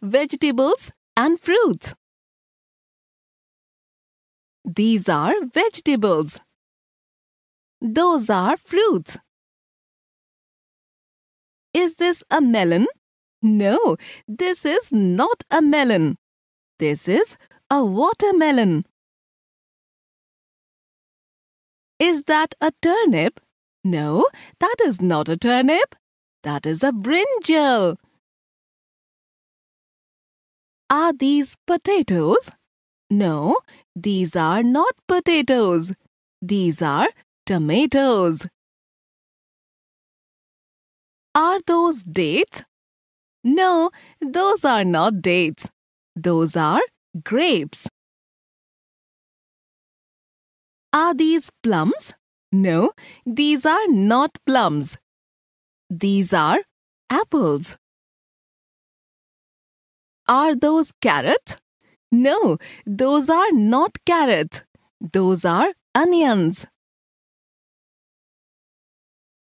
vegetables, and fruits. These are vegetables. Those are fruits. Is this a melon? No, this is not a melon. This is a watermelon. Is that a turnip? No, that is not a turnip. That is a brinjal. Are these potatoes? No, these are not potatoes. These are tomatoes. Are those dates? No, those are not dates. Those are grapes. Are these plums? No, these are not plums. These are apples. Are those carrots? No, those are not carrots. Those are onions.